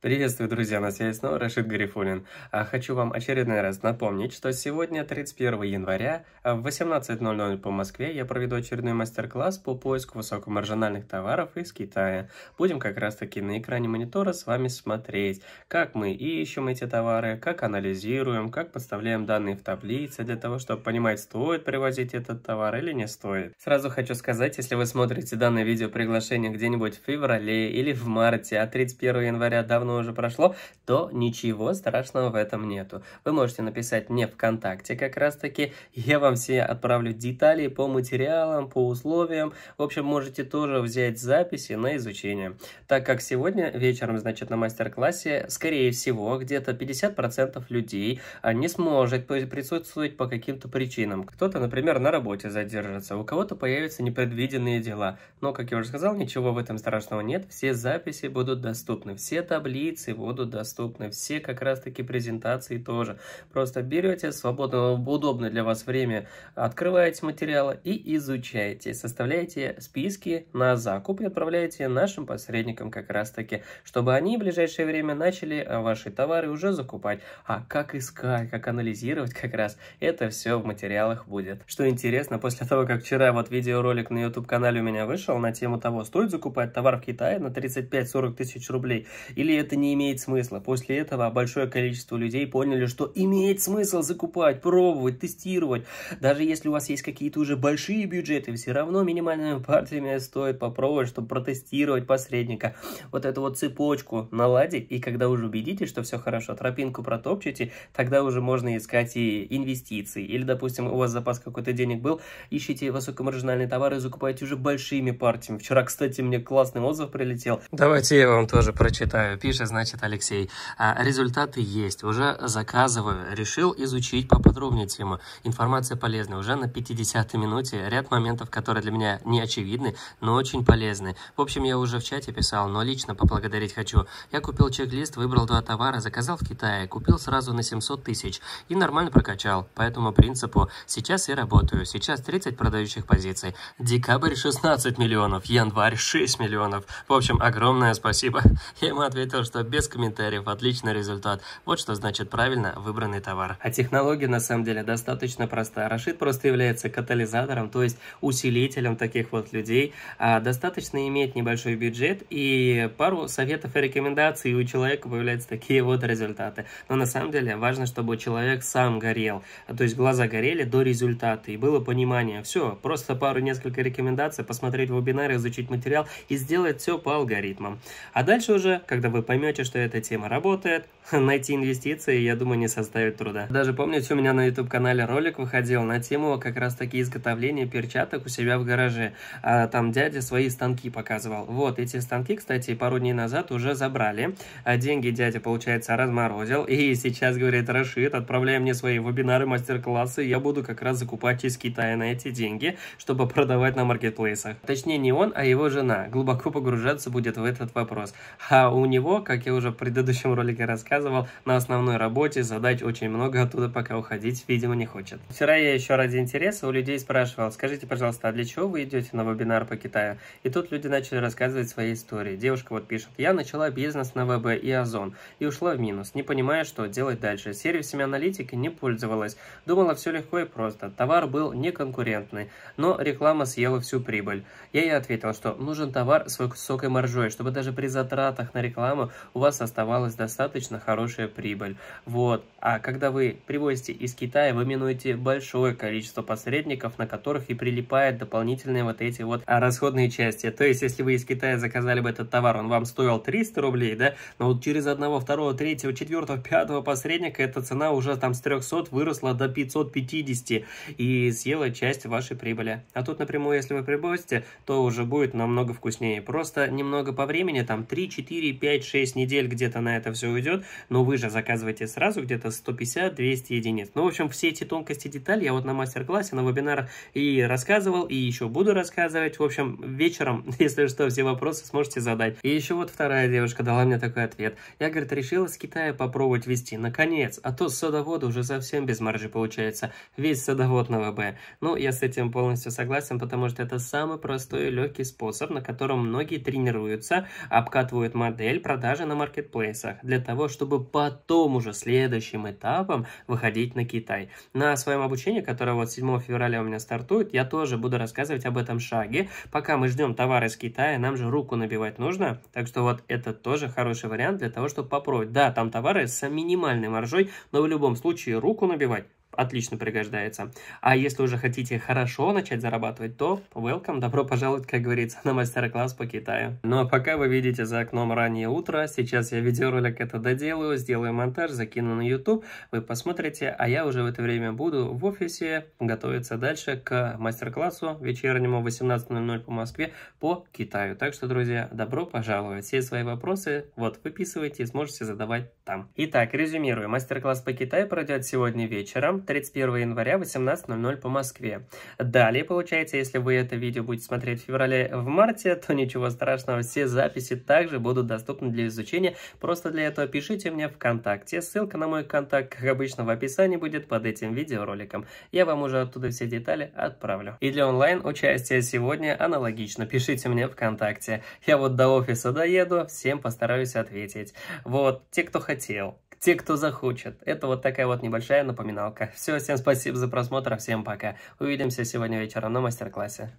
Приветствую, друзья, на связи снова Рашид Гарифулин. А хочу вам очередной раз напомнить, что сегодня, 31 января, а, в 18.00 по Москве я проведу очередной мастер-класс по поиску высокомаржинальных товаров из Китая. Будем как раз-таки на экране монитора с вами смотреть, как мы ищем эти товары, как анализируем, как подставляем данные в таблице для того, чтобы понимать, стоит привозить этот товар или не стоит. Сразу хочу сказать, если вы смотрите данное видео приглашение где-нибудь в феврале или в марте, а 31 января давно давно уже прошло, то ничего страшного в этом нету. Вы можете написать мне ВКонтакте как раз-таки, я вам все отправлю детали по материалам, по условиям. В общем, можете тоже взять записи на изучение. Так как сегодня вечером, значит, на мастер-классе, скорее всего, где-то 50% людей а, не сможет присутствовать по каким-то причинам. Кто-то, например, на работе задержится, у кого-то появятся непредвиденные дела. Но, как я уже сказал, ничего в этом страшного нет, все записи будут доступны, все таблицы таблицы будут доступны. Все как раз-таки презентации тоже. Просто берете свободное удобное для вас время, открываете материалы и изучаете. Составляете списки на закуп и отправляете нашим посредникам как раз-таки, чтобы они в ближайшее время начали а, ваши товары уже закупать. А как искать, как анализировать как раз, это все в материалах будет. Что интересно, после того, как вчера вот видеоролик на YouTube-канале у меня вышел на тему того, стоит закупать товар в Китае на 35-40 тысяч рублей, или это это не имеет смысла. После этого большое количество людей поняли, что имеет смысл закупать, пробовать, тестировать. Даже если у вас есть какие-то уже большие бюджеты, все равно минимальными партиями стоит попробовать, чтобы протестировать посредника. Вот эту вот цепочку наладить, и когда уже убедитесь, что все хорошо, тропинку протопчете, тогда уже можно искать и инвестиции. Или, допустим, у вас запас какой-то денег был, ищите высокомаржинальные товары и закупайте уже большими партиями. Вчера, кстати, мне классный отзыв прилетел. Давайте я вам тоже прочитаю. Пишет пишет, значит, Алексей. А результаты есть, уже заказываю. Решил изучить поподробнее тему. Информация полезная. Уже на 50-й минуте ряд моментов, которые для меня не очевидны, но очень полезны. В общем, я уже в чате писал, но лично поблагодарить хочу. Я купил чек-лист, выбрал два товара, заказал в Китае, купил сразу на 700 тысяч и нормально прокачал. По этому принципу сейчас и работаю. Сейчас 30 продающих позиций. Декабрь 16 миллионов, январь 6 миллионов. В общем, огромное спасибо. Я ему ответил, что без комментариев отличный результат. Вот что значит правильно выбранный товар. А технология на самом деле достаточно проста. Рашид просто является катализатором, то есть усилителем таких вот людей. А достаточно иметь небольшой бюджет и пару советов и рекомендаций, и у человека появляются такие вот результаты. Но на самом деле важно, чтобы человек сам горел, то есть глаза горели до результата, и было понимание, все, просто пару несколько рекомендаций, посмотреть вебинары, изучить материал и сделать все по алгоритмам. А дальше уже, когда вы поймете, поймете, что эта тема работает, найти инвестиции, я думаю, не составит труда. Даже помните, у меня на YouTube-канале ролик выходил на тему как раз-таки изготовления перчаток у себя в гараже. А, там дядя свои станки показывал. Вот, эти станки, кстати, пару дней назад уже забрали. А деньги дядя, получается, разморозил. И сейчас, говорит, Рашид, отправляй мне свои вебинары, мастер-классы, я буду как раз закупать из Китая на эти деньги, чтобы продавать на маркетплейсах. Точнее, не он, а его жена. Глубоко погружаться будет в этот вопрос. А у него как я уже в предыдущем ролике рассказывал, на основной работе задать очень много, оттуда пока уходить, видимо, не хочет. Вчера я еще ради интереса у людей спрашивал, скажите, пожалуйста, а для чего вы идете на вебинар по Китаю? И тут люди начали рассказывать свои истории. Девушка вот пишет, я начала бизнес на ВБ и Озон, и ушла в минус, не понимая, что делать дальше. Сервисами аналитики не пользовалась, думала, все легко и просто. Товар был неконкурентный, но реклама съела всю прибыль. Я ей ответил, что нужен товар с высокой маржой, чтобы даже при затратах на рекламу у вас оставалась достаточно хорошая прибыль. Вот. А когда вы привозите из Китая, вы минуете большое количество посредников, на которых и прилипают дополнительные вот эти вот а, расходные части. То есть, если вы из Китая заказали бы этот товар, он вам стоил 300 рублей, да, но вот через одного, второго, третьего, четвертого, пятого посредника эта цена уже там с 300 выросла до 550 и съела часть вашей прибыли. А тут напрямую, если вы привозите, то уже будет намного вкуснее. Просто немного по времени, там 3, 4, 5, 6 6 недель где-то на это все уйдет, но вы же заказываете сразу где-то 150-200 единиц. Ну, в общем, все эти тонкости, детали я вот на мастер-классе, на вебинарах и рассказывал, и еще буду рассказывать. В общем, вечером, если что, все вопросы сможете задать. И еще вот вторая девушка дала мне такой ответ. Я, говорит, решила с Китая попробовать вести, наконец, а то садовод уже совсем без маржи получается. Весь садовод на ВБ. Ну, я с этим полностью согласен, потому что это самый простой и легкий способ, на котором многие тренируются, обкатывают модель, продажи даже на маркетплейсах, для того, чтобы потом уже следующим этапом выходить на Китай. На своем обучении, которое вот 7 февраля у меня стартует, я тоже буду рассказывать об этом шаге. Пока мы ждем товары из Китая, нам же руку набивать нужно, так что вот это тоже хороший вариант для того, чтобы попробовать. Да, там товары с минимальной маржой, но в любом случае руку набивать отлично пригождается. А если уже хотите хорошо начать зарабатывать, то welcome, добро пожаловать, как говорится, на мастер-класс по Китаю. Ну а пока вы видите за окном раннее утро, сейчас я видеоролик это доделаю, сделаю монтаж, закину на YouTube, вы посмотрите, а я уже в это время буду в офисе готовиться дальше к мастер-классу вечернему 18.00 по Москве по Китаю. Так что, друзья, добро пожаловать. Все свои вопросы вот выписывайте и сможете задавать там. Итак, резюмирую. Мастер-класс по Китаю пройдет сегодня вечером. 31 января 18.00 по Москве. Далее, получается, если вы это видео будете смотреть в феврале, в марте, то ничего страшного, все записи также будут доступны для изучения. Просто для этого пишите мне ВКонтакте. Ссылка на мой контакт, как обычно, в описании будет под этим видеороликом. Я вам уже оттуда все детали отправлю. И для онлайн-участия сегодня аналогично. Пишите мне ВКонтакте. Я вот до офиса доеду, всем постараюсь ответить. Вот, те, кто хотел те, кто захочет. Это вот такая вот небольшая напоминалка. Все, всем спасибо за просмотр, всем пока. Увидимся сегодня вечером на мастер-классе.